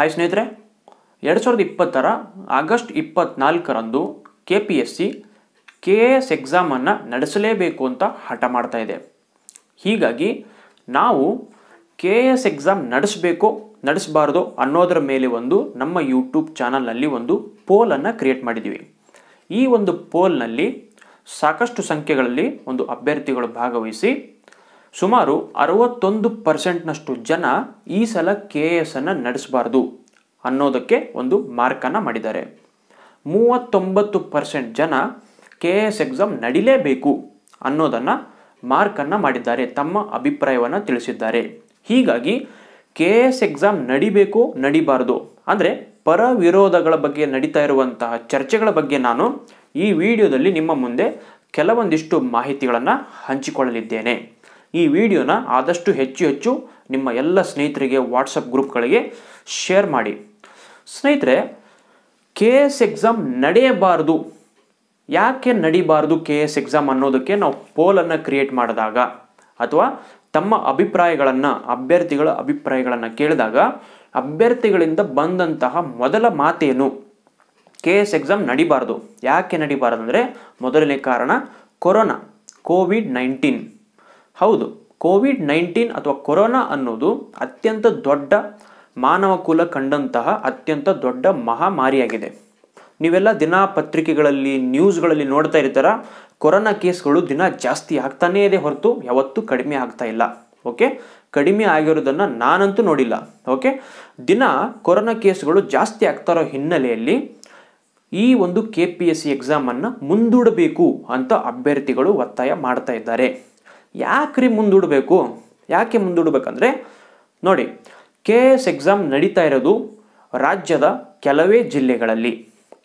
hi ಸ್ನೇಹಿತರೆ ಎರಡು ಸಾವಿರದ ಇಪ್ಪತ್ತರ ಆಗಸ್ಟ್ ಇಪ್ಪತ್ನಾಲ್ಕರಂದು K P S C K A S ಎಕ್ಸಾಮನ್ನು ನಡೆಸಲೇಬೇಕು ಅಂತ ಹಠ ಮಾಡ್ತಾ ಇದೆ ಹೀಗಾಗಿ ನಾವು ಕೆ ಎ ಎಸ್ ಎಕ್ಸಾಮ್ ನಡೆಸಬೇಕು ನಡೆಸಬಾರ್ದು ಅನ್ನೋದರ ಮೇಲೆ ಒಂದು ನಮ್ಮ ಯೂಟ್ಯೂಬ್ ಚಾನಲ್ನಲ್ಲಿ ಒಂದು ಪೋಲನ್ನು ಕ್ರಿಯೇಟ್ ಮಾಡಿದ್ದೀವಿ ಈ ಒಂದು ಪೋಲ್ನಲ್ಲಿ ಸಾಕಷ್ಟು ಸಂಖ್ಯೆಗಳಲ್ಲಿ ಒಂದು ಅಭ್ಯರ್ಥಿಗಳು ಭಾಗವಹಿಸಿ ಸುಮಾರು ಅರವತ್ತೊಂದು ಪರ್ಸೆಂಟ್ನಷ್ಟು ಜನ ಈ ಸಲ ಕೆ ಎಸ್ ಅನ್ನು ನಡೆಸಬಾರ್ದು ಅನ್ನೋದಕ್ಕೆ ಒಂದು ಮಾರ್ಕನ್ನು ಮಾಡಿದ್ದಾರೆ ಮೂವತ್ತೊಂಬತ್ತು ಪರ್ಸೆಂಟ್ ಜನ ಕೆ ಎಸ್ ಎಕ್ಸಾಮ್ ನಡಿಲೇಬೇಕು ಅನ್ನೋದನ್ನು ಮಾರ್ಕನ್ನು ಮಾಡಿದ್ದಾರೆ ತಮ್ಮ ಅಭಿಪ್ರಾಯವನ್ನು ತಿಳಿಸಿದ್ದಾರೆ ಹೀಗಾಗಿ ಕೆ ಎಸ್ ಎಕ್ಸಾಮ್ ನಡಿಬೇಕು ನಡಿಬಾರ್ದು ಅಂದರೆ ಪರ ವಿರೋಧಗಳ ಬಗ್ಗೆ ನಡೀತಾ ಇರುವಂತಹ ಚರ್ಚೆಗಳ ಬಗ್ಗೆ ನಾನು ಈ ವಿಡಿಯೋದಲ್ಲಿ ನಿಮ್ಮ ಮುಂದೆ ಕೆಲವೊಂದಿಷ್ಟು ಮಾಹಿತಿಗಳನ್ನು ಹಂಚಿಕೊಳ್ಳಲಿದ್ದೇನೆ ಈ ವಿಡಿಯೋನ ಆದಷ್ಟು ಹೆಚ್ಚು ಹೆಚ್ಚು ನಿಮ್ಮ ಎಲ್ಲ ಸ್ನೇಹಿತರಿಗೆ ವಾಟ್ಸಪ್ ಗ್ರೂಪ್ಗಳಿಗೆ ಶೇರ್ ಮಾಡಿ ಸ್ನೇಹಿತರೆ ಕೆ ಎಸ್ ಎಕ್ಸಾಮ್ ನಡೆಯಬಾರ್ದು ಯಾಕೆ ನಡಿಬಾರ್ದು ಕೆ ಎಸ್ ಎಕ್ಸಾಮ್ ಅನ್ನೋದಕ್ಕೆ ನಾವು ಪೋಲನ್ನು ಕ್ರಿಯೇಟ್ ಮಾಡಿದಾಗ ಅಥವಾ ತಮ್ಮ ಅಭಿಪ್ರಾಯಗಳನ್ನು ಅಭ್ಯರ್ಥಿಗಳ ಅಭಿಪ್ರಾಯಗಳನ್ನು ಕೇಳಿದಾಗ ಅಭ್ಯರ್ಥಿಗಳಿಂದ ಬಂದಂತಹ ಮೊದಲ ಮಾತೇನು ಕೆ ಎಸ್ ಎಕ್ಸಾಮ್ ನಡಿಬಾರ್ದು ಯಾಕೆ ನಡಿಬಾರ್ದು ಅಂದರೆ ಮೊದಲನೇ ಕಾರಣ ಕೊರೋನಾ ಕೋವಿಡ್ ನೈನ್ಟೀನ್ ಹೌದು ಕೋವಿಡ್ ನೈನ್ಟೀನ್ ಅಥವಾ ಕೊರೋನಾ ಅನ್ನೋದು ಅತ್ಯಂತ ದೊಡ್ಡ ಮಾನವ ಕುಲ ಕಂಡಂತಹ ಅತ್ಯಂತ ದೊಡ್ಡ ಮಹಾಮಾರಿಯಾಗಿದೆ ನೀವೆಲ್ಲ ದಿನ ಪತ್ರಿಕೆಗಳಲ್ಲಿ ನ್ಯೂಸ್ಗಳಲ್ಲಿ ನೋಡ್ತಾ ಇರ್ತಾರ ಕೊರೋನಾ ಕೇಸ್ಗಳು ದಿನ ಜಾಸ್ತಿ ಆಗ್ತಾನೇ ಇದೆ ಹೊರತು ಯಾವತ್ತೂ ಕಡಿಮೆ ಆಗ್ತಾ ಇಲ್ಲ ಓಕೆ ಕಡಿಮೆ ಆಗಿರೋದನ್ನು ನಾನಂತೂ ನೋಡಿಲ್ಲ ಓಕೆ ದಿನ ಕೊರೋನಾ ಕೇಸ್ಗಳು ಜಾಸ್ತಿ ಆಗ್ತಾ ಇರೋ ಹಿನ್ನೆಲೆಯಲ್ಲಿ ಈ ಒಂದು ಕೆ ಪಿ ಎಸ್ ಸಿ ಎಕ್ಸಾಮನ್ನು ಮುಂದೂಡಬೇಕು ಅಂತ ಅಭ್ಯರ್ಥಿಗಳು ಒತ್ತಾಯ ಮಾಡ್ತಾ ಇದ್ದಾರೆ ಯಾಕ್ರಿ ಮುಂದೂಡಬೇಕು ಯಾಕೆ ಮುಂದೂಡಬೇಕಂದ್ರೆ ನೋಡಿ ಕೆ ಎಸ್ ಎಕ್ಸಾಮ್ ನಡೀತಾ ಇರೋದು ರಾಜ್ಯದ ಕೆಲವೇ ಜಿಲ್ಲೆಗಳಲ್ಲಿ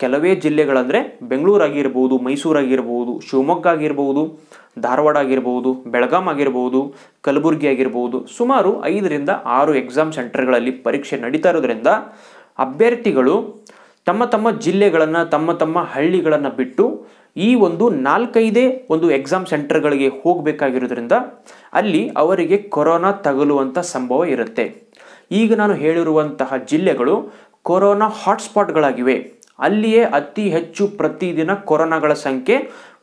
ಕೆಲವೇ ಜಿಲ್ಲೆಗಳಂದರೆ ಬೆಂಗಳೂರಾಗಿರ್ಬೋದು ಮೈಸೂರಾಗಿರ್ಬೋದು ಶಿವಮೊಗ್ಗ ಆಗಿರ್ಬೋದು ಧಾರವಾಡ ಆಗಿರ್ಬೋದು ಬೆಳಗಾಂ ಆಗಿರ್ಬೋದು ಕಲಬುರಗಿ ಆಗಿರ್ಬೋದು ಸುಮಾರು ಐದರಿಂದ ಆರು ಎಕ್ಸಾಮ್ ಸೆಂಟರ್ಗಳಲ್ಲಿ ಪರೀಕ್ಷೆ ನಡೀತಾ ಇರೋದ್ರಿಂದ ಅಭ್ಯರ್ಥಿಗಳು ತಮ್ಮ ತಮ್ಮ ಜಿಲ್ಲೆಗಳನ್ನು ತಮ್ಮ ತಮ್ಮ ಹಳ್ಳಿಗಳನ್ನು ಬಿಟ್ಟು ಈ ಒಂದು ನಾಲ್ಕೈದೇ ಒಂದು ಎಕ್ಸಾಮ್ ಸೆಂಟರ್ಗಳಿಗೆ ಹೋಗಬೇಕಾಗಿರೋದ್ರಿಂದ ಅಲ್ಲಿ ಅವರಿಗೆ ಕೊರೋನಾ ತಗಲುವಂಥ ಸಂಭವ ಇರುತ್ತೆ ಈಗ ನಾನು ಹೇಳಿರುವಂತಹ ಜಿಲ್ಲೆಗಳು ಕೊರೋನಾ ಹಾಟ್ಸ್ಪಾಟ್ಗಳಾಗಿವೆ ಅಲ್ಲಿಯೇ ಅತಿ ಹೆಚ್ಚು ಪ್ರತಿದಿನ ಕೊರೋನಾಗಳ ಸಂಖ್ಯೆ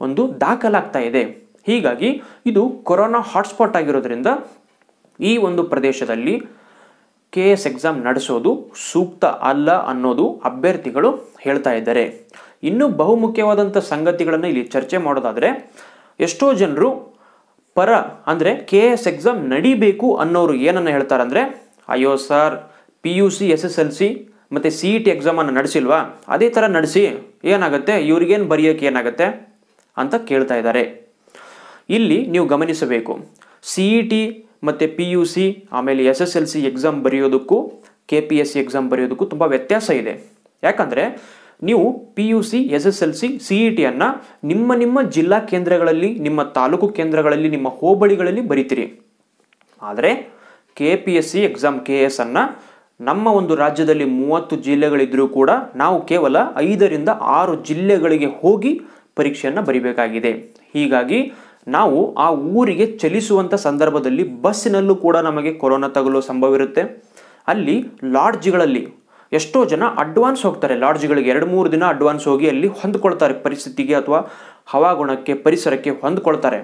ಒಂದು ದಾಖಲಾಗ್ತಾ ಇದೆ ಹೀಗಾಗಿ ಇದು ಕೊರೋನಾ ಹಾಟ್ಸ್ಪಾಟ್ ಆಗಿರೋದ್ರಿಂದ ಈ ಒಂದು ಪ್ರದೇಶದಲ್ಲಿ ಕೆ ಎಸ್ ಎಕ್ಸಾಮ್ ನಡೆಸೋದು ಸೂಕ್ತ ಅಲ್ಲ ಅನ್ನೋದು ಅಭ್ಯರ್ಥಿಗಳು ಹೇಳ್ತಾ ಇದ್ದಾರೆ ಇನ್ನೂ ಬಹುಮುಖ್ಯವಾದಂಥ ಸಂಗತಿಗಳನ್ನು ಇಲ್ಲಿ ಚರ್ಚೆ ಮಾಡೋದಾದರೆ ಎಷ್ಟೋ ಜನರು ಪರ ಅಂದರೆ ಕೆ ಎಸ್ ಎಕ್ಸಾಮ್ ನಡಿಬೇಕು ಅನ್ನೋರು ಏನನ್ನು ಹೇಳ್ತಾರೆ ಅಂದರೆ ಅಯ್ಯೋ sir P U C S S L C ಮತ್ತು ಸಿ ಇ ಟಿ ಎಕ್ಸಾಮನ್ನು ನಡೆಸಿಲ್ವಾ ಅದೇ ಥರ ನಡೆಸಿ ಏನಾಗುತ್ತೆ ಇವ್ರಿಗೇನು ಬರೆಯೋಕ್ಕೆ ಏನಾಗುತ್ತೆ ಅಂತ ಕೇಳ್ತಾ ಇದ್ದಾರೆ ಇಲ್ಲಿ ನೀವು ಗಮನಿಸಬೇಕು ಸಿ ಇ ಟಿ ಮತ್ತು ಪಿ ಯು ಸಿ ಆಮೇಲೆ S S L C exam ಬರೆಯೋದಕ್ಕೂ K P S C exam ಬರೆಯೋದಕ್ಕೂ ತುಂಬ ವ್ಯತ್ಯಾಸ ಇದೆ ಯಾಕಂದರೆ ನೀವು P U C S S L C C E ಟಿಯನ್ನು ನಿಮ್ಮ ನಿಮ್ಮ ಜಿಲ್ಲಾ ಕೇಂದ್ರಗಳಲ್ಲಿ ನಿಮ್ಮ ತಾಲೂಕು ಕೇಂದ್ರಗಳಲ್ಲಿ ನಿಮ್ಮ ಹೋಬಳಿಗಳಲ್ಲಿ ಬರಿತೀರಿ ಆದರೆ K P S C exam K S ಅನ್ನು ನಮ್ಮ ಒಂದು ರಾಜ್ಯದಲ್ಲಿ ಮೂವತ್ತು ಜಿಲ್ಲೆಗಳಿದ್ದರೂ ಕೂಡ ನಾವು ಕೇವಲ ಐದರಿಂದ ಆರು ಜಿಲ್ಲೆಗಳಿಗೆ ಹೋಗಿ ಪರೀಕ್ಷೆಯನ್ನು ಬರಿಬೇಕಾಗಿದೆ ಹೀಗಾಗಿ ನಾವು ಆ ಊರಿಗೆ ಚಲಿಸುವಂಥ ಸಂದರ್ಭದಲ್ಲಿ ಬಸ್ಸಿನಲ್ಲೂ ಕೂಡ ನಮಗೆ ಕೊರೋನಾ ತಗುಲುವ ಸಂಭವ ಇರುತ್ತೆ ಅಲ್ಲಿ ಲಾಡ್ಜ್ಗಳಲ್ಲಿ ಎಷ್ಟೋ ಜನ ಅಡ್ವಾನ್ಸ್ ಹೋಗ್ತಾರೆ ಲಾಡ್ಜ್ಗಳಿಗೆ ಎರಡು ಮೂರು ದಿನ ಅಡ್ವಾನ್ಸ್ ಹೋಗಿ ಅಲ್ಲಿ ಹೊಂದ್ಕೊಳ್ತಾರೆ ಪರಿಸ್ಥಿತಿಗೆ ಅಥವಾ ಹವಾಗುಣಕ್ಕೆ ಪರಿಸರಕ್ಕೆ ಹೊಂದ್ಕೊಳ್ತಾರೆ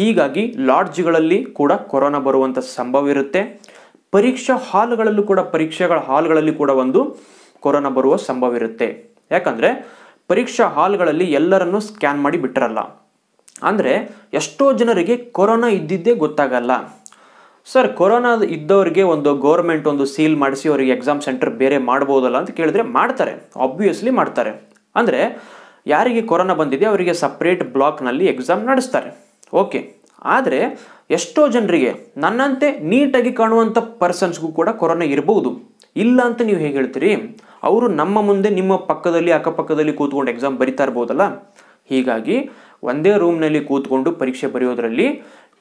ಹೀಗಾಗಿ ಲಾಡ್ಜ್ಗಳಲ್ಲಿ ಕೂಡ ಕೊರೋನಾ ಬರುವಂಥ ಸಂಭವ ಇರುತ್ತೆ ಪರೀಕ್ಷಾ ಹಾಲ್ಗಳಲ್ಲೂ ಕೂಡ ಪರೀಕ್ಷೆಗಳ ಹಾಲ್ಗಳಲ್ಲಿ ಕೂಡ ಒಂದು ಕೊರೋನಾ ಬರುವ ಸಂಭವ ಇರುತ್ತೆ ಯಾಕಂದರೆ ಪರೀಕ್ಷಾ ಹಾಲ್ಗಳಲ್ಲಿ ಎಲ್ಲರನ್ನು ಸ್ಕ್ಯಾನ್ ಮಾಡಿ ಬಿಟ್ಟಿರಲ್ಲ ಅಂದರೆ ಎಷ್ಟೋ ಜನರಿಗೆ ಕೊರೋನಾ ಇದ್ದಿದ್ದೇ ಗೊತ್ತಾಗಲ್ಲ ಸರ್ ಕೊರೋನಾ ಇದ್ದವರಿಗೆ ಒಂದು ಗೌರ್ಮೆಂಟ್ ಒಂದು ಸೀಲ್ ಮಾಡಿಸಿ ಅವ್ರಿಗೆ ಎಕ್ಸಾಮ್ ಸೆಂಟರ್ ಬೇರೆ ಮಾಡ್ಬೋದಲ್ಲ ಅಂತ ಕೇಳಿದ್ರೆ ಮಾಡ್ತಾರೆ ಆಬ್ವಿಯಸ್ಲಿ ಮಾಡ್ತಾರೆ ಅಂದರೆ ಯಾರಿಗೆ ಕೊರೋನಾ ಬಂದಿದೆ ಅವರಿಗೆ ಸಪ್ರೇಟ್ ಬ್ಲಾಕ್ನಲ್ಲಿ ಎಕ್ಸಾಮ್ ನಡೆಸ್ತಾರೆ ಓಕೆ ಆದರೆ ಎಷ್ಟೋ ಜನರಿಗೆ ನನ್ನಂತೆ ನೀಟಾಗಿ ಕಾಣುವಂಥ ಪರ್ಸನ್ಸ್ಗೂ ಕೂಡ ಕೊರೋನಾ ಇರಬಹುದು ಇಲ್ಲ ಅಂತ ನೀವು ಹೇಗೆ ಹೇಳ್ತೀರಿ ಅವರು ನಮ್ಮ ಮುಂದೆ ನಿಮ್ಮ ಪಕ್ಕದಲ್ಲಿ ಅಕ್ಕಪಕ್ಕದಲ್ಲಿ ಕೂತ್ಕೊಂಡು ಎಕ್ಸಾಮ್ ಬರಿತಾ ಇರ್ಬೋದಲ್ಲ ಹೀಗಾಗಿ ಒಂದೇ ರೂಮ್ನಲ್ಲಿ ಕೂತ್ಕೊಂಡು ಪರೀಕ್ಷೆ ಬರೆಯೋದರಲ್ಲಿ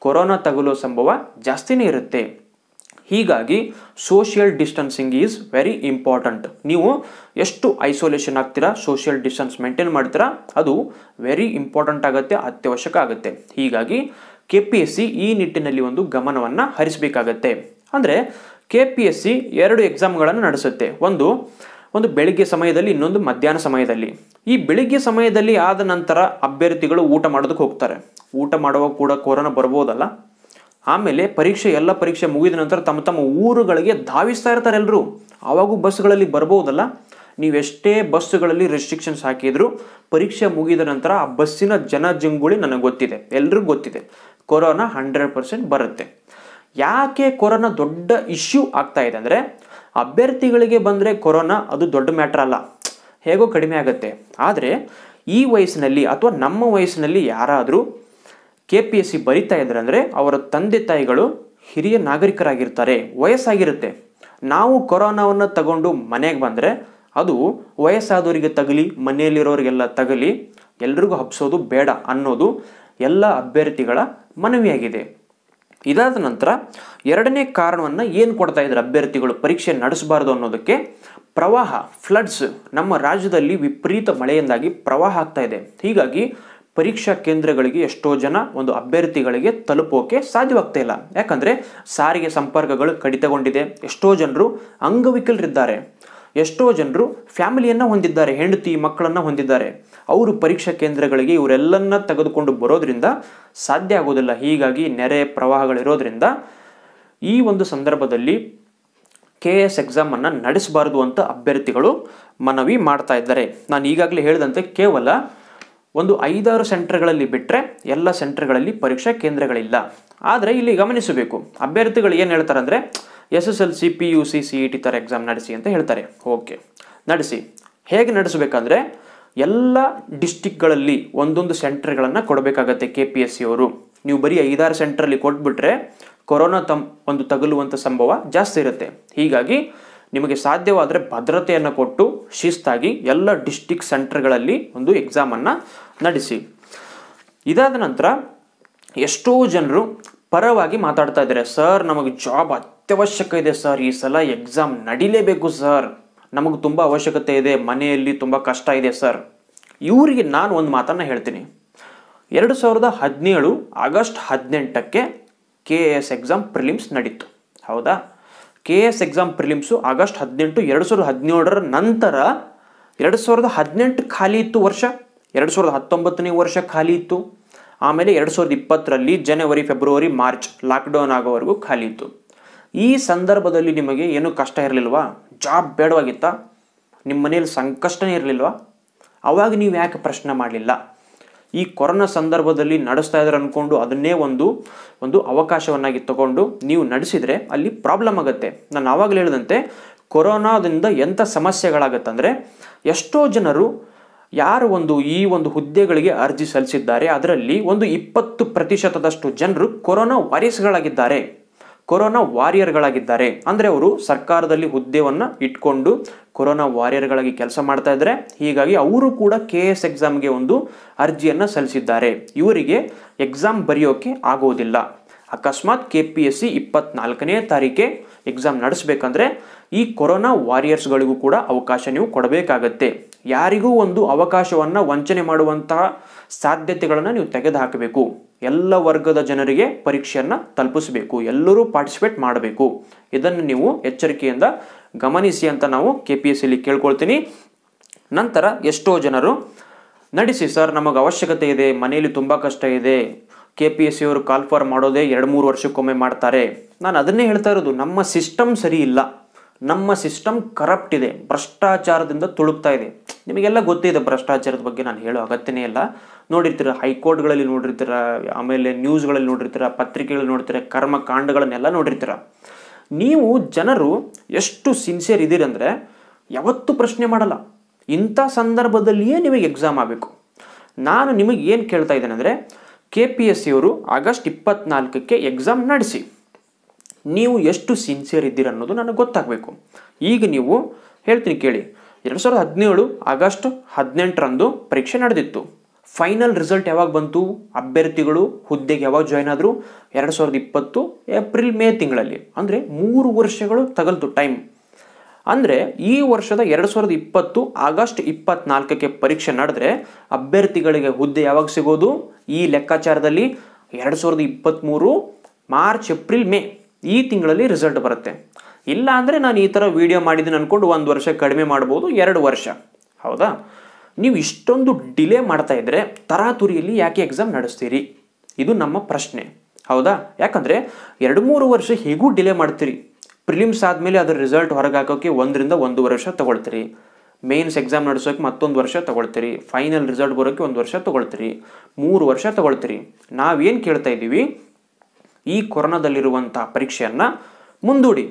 ಕೊರೋನಾ ತಗುಲೋ ಸಂಭವ ಜಾಸ್ತಿನೇ ಇರುತ್ತೆ ಹೀಗಾಗಿ social distancing is very important ನೀವು ಎಷ್ಟು ಐಸೋಲೇಷನ್ ಆಗ್ತೀರಾ ಸೋಷಿಯಲ್ ಡಿಸ್ಟೆನ್ಸ್ ಮೇಂಟೈನ್ ಮಾಡ್ತೀರಾ ಅದು ವೆರಿ ಇಂಪಾರ್ಟೆಂಟ್ ಆಗುತ್ತೆ ಅತ್ಯವಶ್ಯಕ ಆಗುತ್ತೆ ಹೀಗಾಗಿ ಕೆ ಪಿ ಎಸ್ ಸಿ ಈ ನಿಟ್ಟಿನಲ್ಲಿ ಒಂದು ಗಮನವನ್ನು ಹರಿಸಬೇಕಾಗತ್ತೆ ಅಂದರೆ ಕೆ ಪಿ ಎಸ್ ಸಿ ಎರಡು ಎಕ್ಸಾಮ್ಗಳನ್ನು ನಡೆಸುತ್ತೆ ಒಂದು ಒಂದು ಬೆಳಿಗ್ಗೆ ಸಮಯದಲ್ಲಿ ಇನ್ನೊಂದು ಮಧ್ಯಾಹ್ನ ಸಮಯದಲ್ಲಿ ಈ ಬೆಳಿಗ್ಗೆ ಸಮಯದಲ್ಲಿ ಆದ ನಂತರ ಅಭ್ಯರ್ಥಿಗಳು ಊಟ ಮಾಡೋದಕ್ಕೆ ಹೋಗ್ತಾರೆ ಊಟ ಮಾಡುವಾಗ ಕೂಡ ಕೊರೋನಾ ಬರ್ಬೋದಲ್ಲ ಆಮೇಲೆ ಪರೀಕ್ಷೆ ಎಲ್ಲ ಪರೀಕ್ಷೆ ಮುಗಿದ ನಂತರ ತಮ್ಮ ತಮ್ಮ ಊರುಗಳಿಗೆ ಧಾವಿಸ್ತಾ ಇರ್ತಾರೆ ಎಲ್ಲರೂ ಆವಾಗೂ ಬಸ್ಗಳಲ್ಲಿ ಬರ್ಬೋದಲ್ಲ ನೀವೆಷ್ಟೇ ಬಸ್ಸುಗಳಲ್ಲಿ ರೆಸ್ಟ್ರಿಕ್ಷನ್ಸ್ ಹಾಕಿದ್ರು ಪರೀಕ್ಷೆ ಮುಗಿದ ನಂತರ ಆ ಬಸ್ಸಿನ ಜನಜಂಗುಳಿ ನನಗೆ ಗೊತ್ತಿದೆ ಎಲ್ರಿಗೂ ಗೊತ್ತಿದೆ ಕೊರೋನಾ ಹಂಡ್ರೆಡ್ ಪರ್ಸೆಂಟ್ ಬರುತ್ತೆ ಯಾಕೆ ಕೊರೋನಾ ದೊಡ್ಡ ಇಶ್ಯೂ ಆಗ್ತಾ ಇದೆ ಅಂದರೆ ಅಭ್ಯರ್ಥಿಗಳಿಗೆ ಬಂದರೆ ಕೊರೋನಾ ಅದು ದೊಡ್ಡ ಮ್ಯಾಟ್ರ್ ಅಲ್ಲ ಹೇಗೋ ಕಡಿಮೆ ಆಗುತ್ತೆ ಆದರೆ ಈ ವಯಸ್ಸಿನಲ್ಲಿ ಅಥವಾ ನಮ್ಮ ವಯಸ್ಸಿನಲ್ಲಿ ಯಾರಾದರೂ ಕೆ ಪಿ ಎಸ್ ಸಿ ಬರಿತಾ ಇದ್ದಾರೆ ಅಂದರೆ ಅವರ ತಂದೆ ತಾಯಿಗಳು ಹಿರಿಯ ನಾಗರಿಕರಾಗಿರ್ತಾರೆ ವಯಸ್ಸಾಗಿರುತ್ತೆ ನಾವು ಕೊರೋನಾವನ್ನು ತಗೊಂಡು ಮನೆಗೆ ಬಂದರೆ ಅದು ವಯಸ್ಸಾದವರಿಗೆ ತಗಲಿ ಮನೆಯಲ್ಲಿರೋರಿಗೆಲ್ಲ ತಗಲಿ ಎಲ್ರಿಗೂ ಹಬ್ಸೋದು ಬೇಡ ಅನ್ನೋದು ಎಲ್ಲ ಅಭ್ಯರ್ಥಿಗಳ ಮನವಿಯಾಗಿದೆ ಇದಾದ ನಂತರ ಎರಡನೇ ಕಾರಣವನ್ನು ಏನು ಕೊಡ್ತಾ ಇದ್ದಾರೆ ಅಭ್ಯರ್ಥಿಗಳು ಪರೀಕ್ಷೆ ನಡೆಸಬಾರ್ದು ಅನ್ನೋದಕ್ಕೆ ಪ್ರವಾಹ ಫ್ಲಡ್ಸ್ ನಮ್ಮ ರಾಜ್ಯದಲ್ಲಿ ವಿಪರೀತ ಮಳೆಯಿಂದಾಗಿ ಪ್ರವಾಹ ಆಗ್ತಾ ಇದೆ ಹೀಗಾಗಿ ಪರೀಕ್ಷಾ ಕೇಂದ್ರಗಳಿಗೆ ಎಷ್ಟೋ ಜನ ಒಂದು ಅಭ್ಯರ್ಥಿಗಳಿಗೆ ತಲುಪೋಕೆ ಸಾಧ್ಯವಾಗ್ತಾ ಇಲ್ಲ ಯಾಕಂದರೆ ಸಾರಿಗೆ ಸಂಪರ್ಕಗಳು ಕಡಿತಗೊಂಡಿದೆ ಎಷ್ಟೋ ಜನರು ಅಂಗವಿಕಲರಿದ್ದಾರೆ ಎಷ್ಟೋ ಜನರು ಫ್ಯಾಮಿಲಿಯನ್ನು ಹೊಂದಿದ್ದಾರೆ ಹೆಂಡತಿ ಮಕ್ಕಳನ್ನು ಹೊಂದಿದ್ದಾರೆ ಅವರು ಪರೀಕ್ಷಾ ಕೇಂದ್ರಗಳಿಗೆ ಇವರೆಲ್ಲನ್ನ ತೆಗೆದುಕೊಂಡು ಬರೋದ್ರಿಂದ ಸಾಧ್ಯ ಆಗೋದಿಲ್ಲ ಹೀಗಾಗಿ ನೆರೆ ಪ್ರವಾಹಗಳಿರೋದ್ರಿಂದ ಈ ಒಂದು ಸಂದರ್ಭದಲ್ಲಿ ಕೆ ಎ ಎಸ್ ಎಕ್ಸಾಮನ್ನು ನಡೆಸಬಾರದು ಅಂತ ಅಭ್ಯರ್ಥಿಗಳು ಮನವಿ ಮಾಡ್ತಾ ಇದ್ದಾರೆ ನಾನು ಈಗಾಗಲೇ ಹೇಳಿದಂತೆ ಕೇವಲ ಒಂದು ಐದಾರು ಸೆಂಟರ್ಗಳಲ್ಲಿ ಬಿಟ್ಟರೆ ಎಲ್ಲ ಸೆಂಟರ್ಗಳಲ್ಲಿ ಪರೀಕ್ಷಾ ಕೇಂದ್ರಗಳಿಲ್ಲ ಆದರೆ ಇಲ್ಲಿ ಗಮನಿಸಬೇಕು ಅಭ್ಯರ್ಥಿಗಳು ಏನು ಹೇಳ್ತಾರೆ ಅಂದರೆ S S L C P U C C E T ಥರ ಎಕ್ಸಾಮ್ ನಡೆಸಿ ಅಂತ ಹೇಳ್ತಾರೆ ಓಕೆ ನಡೆಸಿ ಹೇಗೆ ನಡೆಸಬೇಕಂದ್ರೆ ಎಲ್ಲ ಡಿಸ್ಟಿಕ್ಗಳಲ್ಲಿ ಒಂದೊಂದು ಸೆಂಟರ್ಗಳನ್ನು ಕೊಡಬೇಕಾಗತ್ತೆ ಕೆ ಪಿ ಎಸ್ ಸಿ ಅವರು ನೀವು ಬರೀ ಐದಾರು ಸೆಂಟ್ರಲ್ಲಿ ಕೊಟ್ಬಿಟ್ರೆ ಕೊರೋನಾ ತಮ್ ಒಂದು ತಗುಲುವಂಥ ಸಂಭವ ಜಾಸ್ತಿ ಇರುತ್ತೆ ಹೀಗಾಗಿ ನಿಮಗೆ ಸಾಧ್ಯವಾದರೆ ಭದ್ರತೆಯನ್ನು ಕೊಟ್ಟು ಶಿಸ್ತಾಗಿ ಎಲ್ಲ ಡಿಸ್ಟಿಕ್ ಸೆಂಟರ್ಗಳಲ್ಲಿ ಒಂದು ಎಕ್ಸಾಮನ್ನು ನಡೆಸಿ ಇದಾದ ನಂತರ ಎಷ್ಟೋ ಜನರು ಪರವಾಗಿ ಮಾತಾಡ್ತಾ ಇದ್ದಾರೆ ಸರ್ ನಮಗೆ ಜಾಬ್ ಅತ್ಯವಶ್ಯಕ ಇದೆ ಸರ್ ಈ ಸಲ ಎಕ್ಸಾಮ್ ನಡಿಲೇಬೇಕು ಸರ್ ನಮಗೆ ತುಂಬ ಅವಶ್ಯಕತೆ ಇದೆ ಮನೆಯಲ್ಲಿ ತುಂಬ ಕಷ್ಟ ಇದೆ ಸರ್ ಇವರಿಗೆ ನಾನು ಒಂದು ಮಾತನ್ನು ಹೇಳ್ತೀನಿ ಎರಡು ಸಾವಿರದ ಹದಿನೇಳು ಆಗಸ್ಟ್ ಹದಿನೆಂಟಕ್ಕೆ K A S exam prelims ನಡೀತು ಹೌದಾ K A S exam prelims August ಹದಿನೆಂಟು ಎರಡು ಸಾವಿರದ ಹದಿನೇಳರ ನಂತರ ಎರಡು ಸಾವಿರದ ಹದಿನೆಂಟು ಖಾಲಿ ಇತ್ತು ವರ್ಷ ಎರಡು ಸಾವಿರದ ಹತ್ತೊಂಬತ್ತನೇ ವರ್ಷ ಖಾಲಿ ಇತ್ತು ಆಮೇಲೆ ಎರಡು ಸಾವಿರದ ಇಪ್ಪತ್ತರಲ್ಲಿ ಜನವರಿ ಫೆಬ್ರವರಿ ಮಾರ್ಚ್ ಲಾಕ್ಡೌನ್ ಆಗೋವರೆಗೂ ಖಾಲಿ ಇತ್ತು ಈ ಸಂದರ್ಭದಲ್ಲಿ ನಿಮಗೆ ಏನೂ ಕಷ್ಟ ಇರಲಿಲ್ವಾ ಜಾಬ್ ಬೇಡವಾಗಿತ್ತಾ ನಿಮ್ಮ ಮನೇಲಿ ಸಂಕಷ್ಟನೇ ಇರಲಿಲ್ವಾ ಅವಾಗ ನೀವು ಯಾಕೆ ಪ್ರಶ್ನೆ ಮಾಡಲಿಲ್ಲ ಈ ಕೊರೋನಾ ಸಂದರ್ಭದಲ್ಲಿ ನಡೆಸ್ತಾ ಇದ್ದಾರೆ ಅಂದ್ಕೊಂಡು ಅದನ್ನೇ ಒಂದು ಒಂದು ಅವಕಾಶವನ್ನಾಗಿ ತಗೊಂಡು ನೀವು ನಡೆಸಿದರೆ ಅಲ್ಲಿ ಪ್ರಾಬ್ಲಮ್ ಆಗುತ್ತೆ ನಾನು ಆವಾಗಲೇ ಹೇಳಿದಂತೆ ಕೊರೋನಾದಿಂದ ಎಂಥ ಸಮಸ್ಯೆಗಳಾಗತ್ತಂದರೆ ಎಷ್ಟೋ ಜನರು ಯಾರು ಒಂದು ಈ ಒಂದು ಹುದ್ದೆಗಳಿಗೆ ಅರ್ಜಿ ಸಲ್ಲಿಸಿದ್ದಾರೆ ಅದರಲ್ಲಿ ಒಂದು ಇಪ್ಪತ್ತು ಪ್ರತಿಶತದಷ್ಟು ಜನರು ಕೊರೋನಾ ವಾರಿಯರ್ಸ್ಗಳಾಗಿದ್ದಾರೆ ಕೊರೋನಾ ವಾರಿಯರ್ಗಳಾಗಿದ್ದಾರೆ ಅಂದರೆ ಅವರು ಸರ್ಕಾರದಲ್ಲಿ ಹುದ್ದೆವನ್ನು ಇಟ್ಕೊಂಡು ಕೊರೋನಾ ವಾರಿಯರ್ಗಳಾಗಿ ಕೆಲಸ ಮಾಡ್ತಾ ಇದ್ದಾರೆ ಹೀಗಾಗಿ ಅವರು ಕೂಡ ಕೆ ಎಸ್ ಎಕ್ಸಾಮ್ಗೆ ಒಂದು ಅರ್ಜಿಯನ್ನು ಸಲ್ಲಿಸಿದ್ದಾರೆ ಇವರಿಗೆ ಎಕ್ಸಾಮ್ ಬರೆಯೋಕೆ ಆಗೋದಿಲ್ಲ ಅಕಸ್ಮಾತ್ ಕೆ ಪಿ ಎಸ್ ಸಿ ಇಪ್ಪತ್ನಾಲ್ಕನೇ ತಾರೀಕೆ ಎಕ್ಸಾಮ್ ನಡೆಸಬೇಕಂದ್ರೆ ಈ ಕೊರೋನಾ ವಾರಿಯರ್ಸ್ಗಳಿಗೂ ಕೂಡ ಅವಕಾಶ ನೀವು ಕೊಡಬೇಕಾಗತ್ತೆ ಯಾರಿಗೂ ಒಂದು ಅವಕಾಶವನ್ನು ವಂಚನೆ ಮಾಡುವಂತಹ ಸಾಧ್ಯತೆಗಳನ್ನು ನೀವು ತೆಗೆದುಹಾಕಬೇಕು ಎಲ್ಲ ವರ್ಗದ ಜನರಿಗೆ ಪರೀಕ್ಷೆಯನ್ನು ತಲುಪಿಸಬೇಕು ಎಲ್ಲರೂ ಪಾರ್ಟಿಸಿಪೇಟ್ ಮಾಡಬೇಕು ಇದನ್ನು ನೀವು ಎಚ್ಚರಿಕೆಯಿಂದ ಗಮನಿಸಿ ಅಂತ ನಾವು ಕೆ ಪಿ ಎಸ್ ಸಿಲಿ ಕೇಳ್ಕೊಳ್ತೀನಿ ನಂತರ ಎಷ್ಟೋ ಜನರು ನಡೆಸಿ ಸರ್ ನಮಗೆ ಅವಶ್ಯಕತೆ ಇದೆ ಮನೆಯಲ್ಲಿ ತುಂಬ ಕಷ್ಟ ಇದೆ ಕೆ ಪಿ ಎಸ್ ಸಿ ಅವರು ಕಾಲ್ಫಾರ್ ಮಾಡೋದೇ ಎರಡು ಮೂರು ವರ್ಷಕ್ಕೊಮ್ಮೆ ಮಾಡ್ತಾರೆ ನಾನು ಅದನ್ನೇ ಹೇಳ್ತಾ ಇರೋದು ನಮ್ಮ ಸಿಸ್ಟಮ್ ಸರಿ ಇಲ್ಲ ನಮ್ಮ ಸಿಸ್ಟಮ್ ಕರಪ್ಟ್ ಇದೆ ಭ್ರಷ್ಟಾಚಾರದಿಂದ ತುಳುಕ್ತಾ ಇದೆ ನಿಮಗೆಲ್ಲ ಗೊತ್ತಿದೆ ಭ್ರಷ್ಟಾಚಾರದ ಬಗ್ಗೆ ನಾನು ಹೇಳೋ ಅಗತ್ಯನೇ ಇಲ್ಲ ನೋಡಿರ್ತೀರ ಹೈಕೋರ್ಟ್ಗಳಲ್ಲಿ ನೋಡಿರ್ತೀರ ಆಮೇಲೆ ನ್ಯೂಸ್ಗಳಲ್ಲಿ ನೋಡಿರ್ತೀರ ಪತ್ರಿಕೆಗಳಲ್ಲಿ ನೋಡ್ತೀರ ಕರ್ಮಕಾಂಡಗಳನ್ನೆಲ್ಲ ನೋಡಿರ್ತೀರ ನೀವು ಜನರು ಎಷ್ಟು ಸಿನ್ಸಿಯರ್ ಇದ್ದೀರಂದರೆ ಯಾವತ್ತೂ ಪ್ರಶ್ನೆ ಮಾಡಲ್ಲ ಇಂಥ ಸಂದರ್ಭದಲ್ಲಿಯೇ ನಿಮಗೆ ಎಕ್ಸಾಮ್ ಆಗಬೇಕು ನಾನು ನಿಮಗೆ ಏನು ಕೇಳ್ತಾ ಇದ್ದೇನೆ ಅಂದರೆ ಕೆ ಪಿ ಎಸ್ ಸಿಯವರು ಆಗಸ್ಟ್ ಇಪ್ಪತ್ನಾಲ್ಕಕ್ಕೆ ಎಕ್ಸಾಮ್ ನಡೆಸಿ ನೀವು ಎಷ್ಟು ಸಿನ್ಸಿಯರ್ ಇದ್ದೀರ ಅನ್ನೋದು ನನಗೆ ಗೊತ್ತಾಗಬೇಕು ಈಗ ನೀವು ಹೇಳ್ತೀನಿ ಕೇಳಿ ಎರಡು ಸಾವಿರದ ಹದಿನೇಳು ಆಗಸ್ಟ್ ಹದಿನೆಂಟರಂದು ಪರೀಕ್ಷೆ ನಡೆದಿತ್ತು ಫೈನಲ್ ರಿಸಲ್ಟ್ ಯಾವಾಗ ಬಂತು ಅಭ್ಯರ್ಥಿಗಳು ಹುದ್ದೆಗೆ ಯಾವಾಗ ಜಾಯ್ನ್ ಆದರು ಎರಡು ಸಾವಿರದ ಇಪ್ಪತ್ತು ಏಪ್ರಿಲ್ ಮೇ ತಿಂಗಳಲ್ಲಿ ಅಂದರೆ ಮೂರು ವರ್ಷಗಳು ತಗಲ್ತು ಟೈಮ್ ಅಂದರೆ ಈ ವರ್ಷದ ಎರಡು ಸಾವಿರದ ಇಪ್ಪತ್ತು ಆಗಸ್ಟ್ ಇಪ್ಪತ್ನಾಲ್ಕಕ್ಕೆ ಪರೀಕ್ಷೆ ನಡೆದ್ರೆ ಅಭ್ಯರ್ಥಿಗಳಿಗೆ ಹುದ್ದೆ ಯಾವಾಗ ಸಿಗೋದು ಈ ಲೆಕ್ಕಾಚಾರದಲ್ಲಿ ಎರಡು ಸಾವಿರದ ಇಪ್ಪತ್ತ್ಮೂರು ಮಾರ್ಚ್ ಏಪ್ರಿಲ್ ಮೇ ಈ ತಿಂಗಳಲ್ಲಿ ರಿಸಲ್ಟ್ ಬರುತ್ತೆ ಇಲ್ಲ ಅಂದರೆ ನಾನು ಈ ಥರ ವೀಡಿಯೋ ಮಾಡಿದ್ದೀನಿ ಅಂದ್ಕೊಂಡು ಒಂದು ವರ್ಷ ಕಡಿಮೆ ಮಾಡ್ಬೋದು ಎರಡು ವರ್ಷ ಹೌದಾ ನೀವು ಇಷ್ಟೊಂದು ಡಿಲೇ ಮಾಡ್ತಾ ಇದ್ರೆ ತರಾತುರಿಯಲ್ಲಿ ಯಾಕೆ ಎಕ್ಸಾಮ್ ನಡೆಸ್ತೀರಿ ಇದು ನಮ್ಮ ಪ್ರಶ್ನೆ ಹೌದಾ ಯಾಕಂದರೆ ಎರಡು ಮೂರು ವರ್ಷ ಹೇಗೂ ಡಿಲೇ ಮಾಡ್ತೀರಿ ಪ್ರಿಲಿಮ್ಸ್ ಆದಮೇಲೆ ಅದರ ರಿಸಲ್ಟ್ ಹೊರಗೆ ಒಂದರಿಂದ ಒಂದು ವರ್ಷ ತಗೊಳ್ತೀರಿ ಮೇನ್ಸ್ ಎಕ್ಸಾಮ್ ನಡೆಸೋಕೆ ಮತ್ತೊಂದು ವರ್ಷ ತಗೊಳ್ತೀರಿ ಫೈನಲ್ ರಿಸಲ್ಟ್ ಬರೋಕ್ಕೆ ಒಂದು ವರ್ಷ ತಗೊಳ್ತೀರಿ ಮೂರು ವರ್ಷ ತೊಗೊಳ್ತೀರಿ ನಾವೇನು ಕೇಳ್ತಾ ಇದ್ದೀವಿ ಈ ಕೊರೋನಾದಲ್ಲಿರುವಂಥ ಪರೀಕ್ಷೆಯನ್ನು ಮುಂದೂಡಿ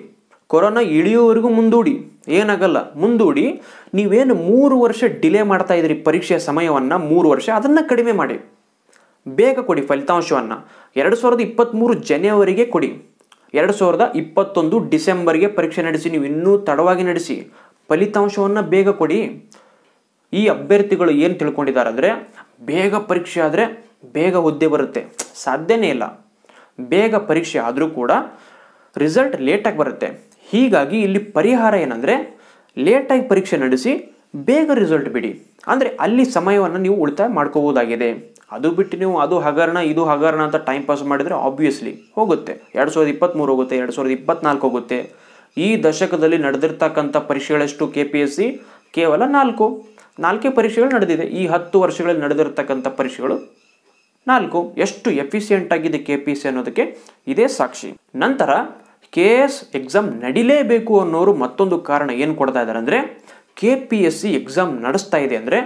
ಕೊರೋನಾ ಇಳಿಯುವವರೆಗೂ ಮುಂದೂಡಿ ಏನಾಗಲ್ಲ ಮುಂದೂಡಿ ನೀವೇನು ಮೂರು ವರ್ಷ ಡಿಲೇ ಮಾಡ್ತಾ ಇದ್ರಿ ಪರೀಕ್ಷೆಯ ಸಮಯವನ್ನು ಮೂರು ವರ್ಷ ಅದನ್ನು ಕಡಿಮೆ ಮಾಡಿ ಬೇಗ ಕೊಡಿ ಫಲಿತಾಂಶವನ್ನು ಎರಡು ಸಾವಿರದ ಇಪ್ಪತ್ತ್ಮೂರು ಜನವರಿಗೆ ಕೊಡಿ ಎರಡು ಸಾವಿರದ ಇಪ್ಪತ್ತೊಂದು ಡಿಸೆಂಬರ್ಗೆ ಪರೀಕ್ಷೆ ನಡೆಸಿ ನೀವು ಇನ್ನೂ ತಡವಾಗಿ ನಡೆಸಿ ಫಲಿತಾಂಶವನ್ನು ಬೇಗ ಕೊಡಿ ಈ ಅಭ್ಯರ್ಥಿಗಳು ಏನು ತಿಳ್ಕೊಂಡಿದ್ದಾರೆ ಅಂದರೆ ಬೇಗ ಪರೀಕ್ಷೆ ಆದರೆ ಬೇಗ ಹುದ್ದೆ ಬರುತ್ತೆ ಸಾಧ್ಯನೇ ಇಲ್ಲ ಬೇಗ ಪರೀಕ್ಷೆ ಆದರೂ ಕೂಡ ರಿಸಲ್ಟ್ ಲೇಟಾಗಿ ಬರುತ್ತೆ ಹೀಗಾಗಿ ಇಲ್ಲಿ ಪರಿಹಾರ ಏನಂದರೆ ಲೇಟಾಗಿ ಪರೀಕ್ಷೆ ನಡೆಸಿ ಬೇಗ ರಿಸಲ್ಟ್ ಬಿಡಿ ಅಂದರೆ ಅಲ್ಲಿ ಸಮಯವನ್ನು ನೀವು ಉಳಿತಾಯ ಮಾಡ್ಕೋಬೋದಾಗಿದೆ ಅದು ಬಿಟ್ಟು ನೀವು ಅದು ಹಗರಣ ಇದು ಹಗರಣ ಅಂತ ಟೈಮ್ ಪಾಸ್ ಮಾಡಿದರೆ ಆಬ್ವಿಯಸ್ಲಿ ಹೋಗುತ್ತೆ ಎರಡು ಸಾವಿರದ ಇಪ್ಪತ್ತ್ಮೂರು ಹೋಗುತ್ತೆ ಎರಡು ಸಾವಿರದ ಇಪ್ಪತ್ತ್ನಾಲ್ಕು ಹೋಗುತ್ತೆ ಈ ದಶಕದಲ್ಲಿ ನಡೆದಿರ್ತಕ್ಕಂಥ ಪರೀಕ್ಷೆಗಳೆಷ್ಟು ಕೆ ಪಿ ಎಸ್ ಸಿ ಕೇವಲ ನಾಲ್ಕು ನಾಲ್ಕೇ ಪರೀಕ್ಷೆಗಳು ನಡೆದಿದೆ ಈ ಹತ್ತು ವರ್ಷಗಳಲ್ಲಿ ನಡೆದಿರ್ತಕ್ಕಂಥ ಪರೀಕ್ಷೆಗಳು ನಾಲ್ಕು ಎಷ್ಟು ಎಫಿಸಿಯೆಂಟ್ ಆಗಿದೆ ಕೆ ಪಿ ಎಸ್ ಸಿ ಅನ್ನೋದಕ್ಕೆ ಇದೇ ಸಾಕ್ಷಿ ನಂತರ ಕೆ ಎಸ್ ಎಕ್ಸಾಮ್ ನಡಿಲೇಬೇಕು ಅನ್ನೋರು ಮತ್ತೊಂದು ಕಾರಣ ಏನು ಕೊಡ್ತಾ ಇದ್ದಾರೆ ಅಂದರೆ K P S C exam ನಡೆಸ್ತಾ ಇದೆ ಅಂದರೆ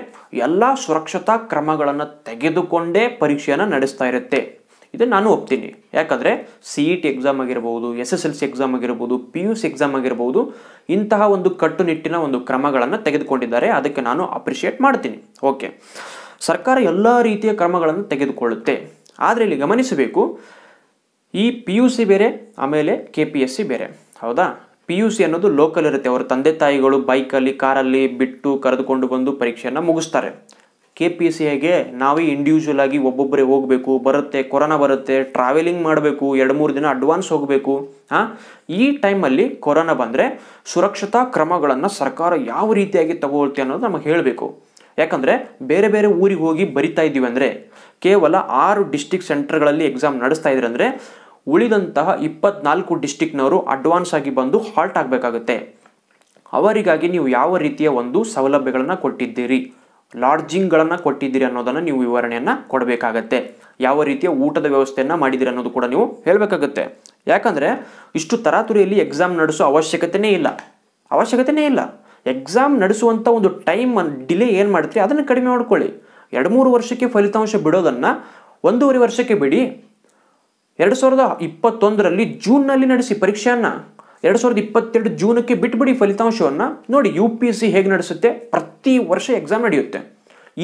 ಎಲ್ಲ ಸುರಕ್ಷತಾ ಕ್ರಮಗಳನ್ನು ತೆಗೆದುಕೊಂಡೇ ಪರೀಕ್ಷೆಯನ್ನು ನಡೆಸ್ತಾ ಇರುತ್ತೆ ಇದು ನಾನು ಒಪ್ತೀನಿ ಯಾಕಂದರೆ C E e T exam ಆಗಿರ್ಬೋದು S S L C exam ಆಗಿರ್ಬೋದು ಪಿ ಯು ಸಿ ಎಕ್ಸಾಮ್ ಆಗಿರ್ಬೋದು ಇಂತಹ ಒಂದು ಕಟ್ಟುನಿಟ್ಟಿನ ಒಂದು ಕ್ರಮಗಳನ್ನು ತೆಗೆದುಕೊಂಡಿದ್ದಾರೆ ಅದಕ್ಕೆ ನಾನು ಅಪ್ರಿಷಿಯೇಟ್ ಮಾಡ್ತೀನಿ ಓಕೆ ಸರ್ಕಾರ ಎಲ್ಲ ರೀತಿಯ ಕ್ರಮಗಳನ್ನು ತೆಗೆದುಕೊಳ್ಳುತ್ತೆ ಆದರೆ ಇಲ್ಲಿ ಗಮನಿಸಬೇಕು ಈ ಪಿ ಯು ಸಿ ಬೇರೆ ಆಮೇಲೆ ಕೆ ಪಿ ಎಸ್ ಸಿ ಬೇರೆ ಹೌದಾ ಪಿ ಯು ಸಿ ಅನ್ನೋದು ಲೋಕಲ್ ಇರುತ್ತೆ ಅವರ ತಂದೆ ತಾಯಿಗಳು ಬೈಕಲ್ಲಿ ಕಾರಲ್ಲಿ ಬಿಟ್ಟು ಕರೆದುಕೊಂಡು ಬಂದು ಪರೀಕ್ಷೆಯನ್ನು ಮುಗಿಸ್ತಾರೆ ಕೆ ಪಿ ಎಸ್ ಸಿ ಹೇಗೆ ನಾವೇ ಇಂಡಿವಿಜುವಲ್ ಆಗಿ ಒಬ್ಬೊಬ್ಬರೇ ಹೋಗಬೇಕು ಬರುತ್ತೆ ಕೊರೋನಾ ಬರುತ್ತೆ ಟ್ರಾವೆಲಿಂಗ್ ಮಾಡಬೇಕು ಎರಡು ಮೂರು ದಿನ ಅಡ್ವಾನ್ಸ್ ಹೋಗಬೇಕು ಹಾಂ ಈ ಟೈಮಲ್ಲಿ ಕೊರೋನಾ ಬಂದರೆ ಸುರಕ್ಷತಾ ಕ್ರಮಗಳನ್ನು ಸರ್ಕಾರ ಯಾವ ರೀತಿಯಾಗಿ ತಗೊಳ್ತೆ ಅನ್ನೋದು ನಮಗೆ ಹೇಳಬೇಕು ಯಾಕಂದರೆ ಬೇರೆ ಬೇರೆ ಊರಿಗೆ ಹೋಗಿ ಬರಿತಾ ಇದ್ದೀವಿ ಅಂದರೆ ಕೇವಲ ಆರು ಡಿಸ್ಟಿಕ್ ಸೆಂಟರ್ಗಳಲ್ಲಿ ಎಕ್ಸಾಮ್ ನಡೆಸ್ತಾ ಇದ್ರೆ ಅಂದರೆ ಉಳಿದಂತಹ ಇಪ್ಪತ್ನಾಲ್ಕು ಡಿಸ್ಟಿಕ್ನವರು ಅಡ್ವಾನ್ಸ್ ಆಗಿ ಬಂದು ಹಾಲ್ಟ್ ಆಗಬೇಕಾಗುತ್ತೆ ಅವರಿಗಾಗಿ ನೀವು ಯಾವ ರೀತಿಯ ಒಂದು ಸೌಲಭ್ಯಗಳನ್ನು ಕೊಟ್ಟಿದ್ದೀರಿ ಲಾಡ್ಜಿಂಗ್ಗಳನ್ನು ಕೊಟ್ಟಿದ್ದೀರಿ ಅನ್ನೋದನ್ನು ನೀವು ವಿವರಣೆಯನ್ನು ಕೊಡಬೇಕಾಗತ್ತೆ ಯಾವ ರೀತಿಯ ಊಟದ ವ್ಯವಸ್ಥೆಯನ್ನು ಮಾಡಿದ್ದೀರಿ ಅನ್ನೋದು ಕೂಡ ನೀವು ಹೇಳಬೇಕಾಗತ್ತೆ ಯಾಕಂದರೆ ಇಷ್ಟು ತರಾತುರಿಯಲ್ಲಿ ಎಕ್ಸಾಮ್ ನಡೆಸೋ ಅವಶ್ಯಕತೆಯೇ ಇಲ್ಲ ಅವಶ್ಯಕತೆಯೇ ಇಲ್ಲ ಎಕ್ಸಾಮ್ ನಡೆಸುವಂಥ ಒಂದು ಟೈಮ್ ಡಿಲೇ ಏನು ಮಾಡ್ತೀರಿ ಅದನ್ನು ಕಡಿಮೆ ಮಾಡ್ಕೊಳ್ಳಿ ಎರಡು ಮೂರು ವರ್ಷಕ್ಕೆ ಫಲಿತಾಂಶ ಬಿಡೋದನ್ನು ಒಂದೂವರೆ ವರ್ಷಕ್ಕೆ ಬಿಡಿ ಎರಡು ಸಾವಿರದ ಇಪ್ಪತ್ತೊಂದರಲ್ಲಿ ಜೂನ್ನಲ್ಲಿ ನಡೆಸಿ ಪರೀಕ್ಷೆಯನ್ನು ಎರಡು ಸಾವಿರದ ಇಪ್ಪತ್ತೆರಡು ಜೂನಕ್ಕೆ ಬಿಟ್ಬಿಡಿ ಫಲಿತಾಂಶವನ್ನು ನೋಡಿ ಯು ಪಿ ಎಸ್ ಸಿ ಹೇಗೆ ನಡೆಸುತ್ತೆ ಪ್ರತಿ ವರ್ಷ ಎಕ್ಸಾಮ್ ನಡೆಯುತ್ತೆ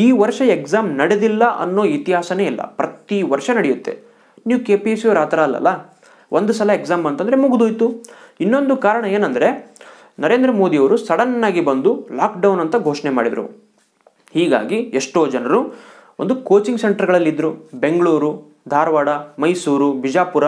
ಈ ವರ್ಷ ಎಕ್ಸಾಮ್ ನಡೆದಿಲ್ಲ ಅನ್ನೋ ಇತಿಹಾಸನೇ ಇಲ್ಲ ಪ್ರತಿ ವರ್ಷ ನಡೆಯುತ್ತೆ ನೀವು ಕೆ ಪಿ ಎಸ್ ಸಿ ಆ ಥರ ಅಲ್ಲಲ್ಲ ಒಂದು ಸಲ ಎಕ್ಸಾಮ್ ಅಂತಂದರೆ ಮುಗಿದೋಯ್ತು ಇನ್ನೊಂದು ಕಾರಣ ಏನಂದರೆ ನರೇಂದ್ರ ಮೋದಿಯವರು ಸಡನ್ನಾಗಿ ಬಂದು ಲಾಕ್ಡೌನ್ ಅಂತ ಘೋಷಣೆ ಮಾಡಿದರು ಹೀಗಾಗಿ ಎಷ್ಟೋ ಜನರು ಒಂದು ಕೋಚಿಂಗ್ ಸೆಂಟರ್ಗಳಲ್ಲಿದ್ದರು ಬೆಂಗಳೂರು ಧಾರವಾಡ ಮೈಸೂರು ಬಿಜಾಪುರ